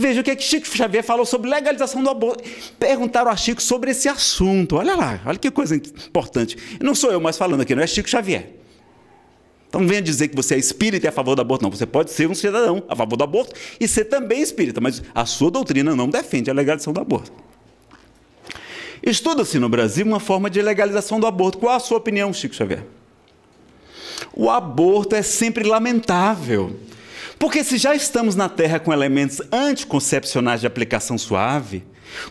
Veja o que, é que Chico Xavier falou sobre legalização do aborto. Perguntaram a Chico sobre esse assunto. Olha lá, olha que coisa importante. Não sou eu mais falando aqui, não é Chico Xavier. Então venha dizer que você é espírita e é a favor do aborto. Não, você pode ser um cidadão a favor do aborto e ser também espírita, mas a sua doutrina não defende a legalização do aborto. Estuda-se no Brasil uma forma de legalização do aborto. Qual a sua opinião, Chico Xavier? O aborto é sempre lamentável. Porque se já estamos na Terra com elementos anticoncepcionais de aplicação suave,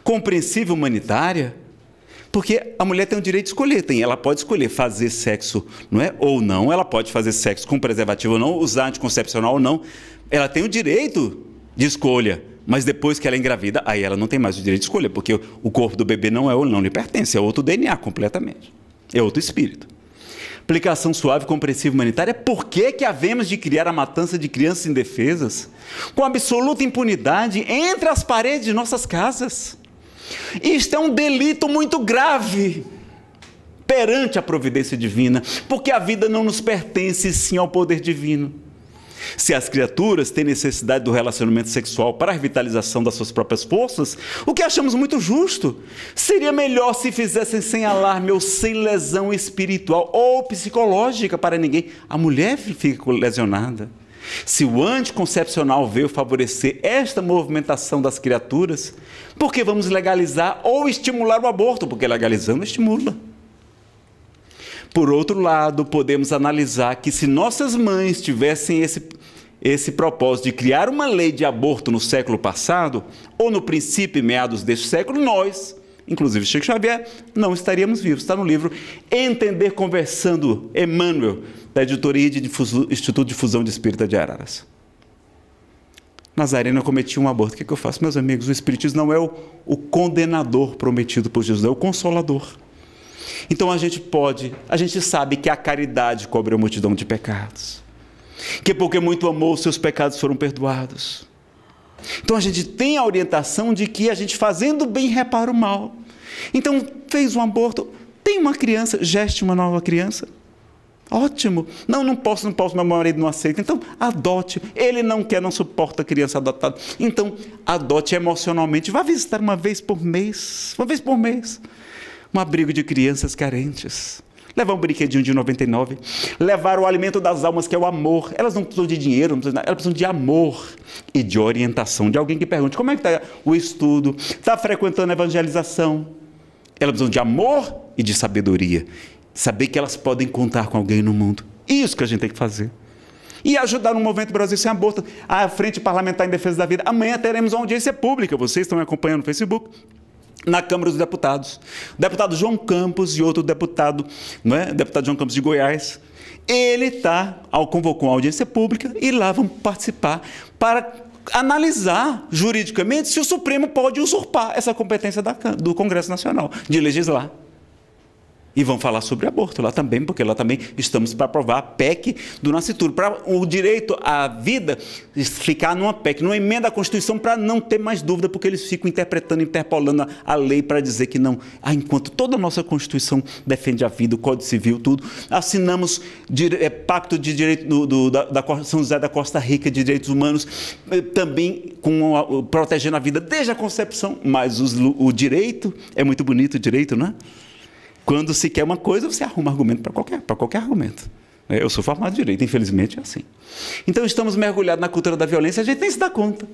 compreensível humanitária, porque a mulher tem o direito de escolher, tem, ela pode escolher fazer sexo, não é? Ou não, ela pode fazer sexo com preservativo ou não, usar anticoncepcional ou não. Ela tem o direito de escolha, mas depois que ela é engravida, aí ela não tem mais o direito de escolha, porque o corpo do bebê não é ou não lhe pertence, é outro DNA completamente. É outro espírito aplicação suave compreensiva humanitária, por que, que havemos de criar a matança de crianças indefesas com absoluta impunidade entre as paredes de nossas casas? Isto é um delito muito grave perante a providência divina, porque a vida não nos pertence sim ao poder divino. Se as criaturas têm necessidade do relacionamento sexual para a revitalização das suas próprias forças, o que achamos muito justo, seria melhor se fizessem sem alarme ou sem lesão espiritual ou psicológica para ninguém. A mulher fica lesionada. Se o anticoncepcional veio favorecer esta movimentação das criaturas, por que vamos legalizar ou estimular o aborto? Porque legalizando estimula. Por outro lado, podemos analisar que se nossas mães tivessem esse esse propósito de criar uma lei de aborto no século passado, ou no princípio e meados deste século, nós, inclusive Chico Xavier, não estaríamos vivos. Está no livro Entender Conversando, Emmanuel, da editoria de Difuso, Instituto de Fusão de Espírita de Araras. Nazareno cometia um aborto. O que, é que, eu faço? Meus amigos, o Espiritismo não é o, o condenador prometido por Jesus, é o consolador. Então a gente pode, a gente sabe que a caridade cobre a multidão de pecados que porque muito amou, seus pecados foram perdoados. Então a gente tem a orientação de que a gente fazendo bem repara o mal. Então fez um aborto, tem uma criança, geste uma nova criança. Ótimo. Não, não posso, não posso, meu marido não aceita. Então, adote. Ele não quer, não suporta a criança adotada. Então, adote emocionalmente. Vá visitar uma vez por mês, uma vez por mês, um abrigo de crianças carentes levar um brinquedinho de 99, levar o alimento das almas, que é o amor. Elas não precisam de dinheiro, não precisam, elas precisam de amor e de orientação, de alguém que pergunte como é que está o estudo, está frequentando a evangelização. Elas precisam de amor e de sabedoria. Saber que elas podem contar com alguém no mundo. Isso que a gente tem que fazer e ajudar no Movimento Brasil Sem Aborto, a Frente Parlamentar em Defesa da Vida. Amanhã teremos uma audiência pública, vocês estão me acompanhando no Facebook na Câmara dos Deputados. O deputado João Campos e outro deputado, não é? deputado João Campos de Goiás, ele tá, ao convocou uma audiência pública e lá vão participar para analisar juridicamente se o Supremo pode usurpar essa competência da, do Congresso Nacional de legislar. E vão falar sobre aborto lá também, porque lá também estamos para aprovar a PEC do nascituro, para o direito à vida ficar numa PEC, numa emenda à Constituição, para não ter mais dúvida, porque eles ficam interpretando, interpolando a lei para dizer que não. Ah, enquanto toda a nossa Constituição defende a vida, o Código Civil, tudo, assinamos dire... É, Pacto de Direito do, do, da, da São José da Costa Rica de Direitos Humanos, é, também com a, protegendo a vida desde a concepção, mas os, o direito, é muito bonito o direito, não é? Quando se quer uma coisa, você arruma argumento para qualquer, para qualquer argumento. É, eu sou formado em direito, infelizmente é assim. Então estamos mergulhados na cultura da violência, a gente nem se dá conta.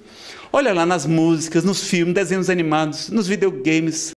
Olha lá nas músicas, nos filmes, desenhos animados, nos videogames,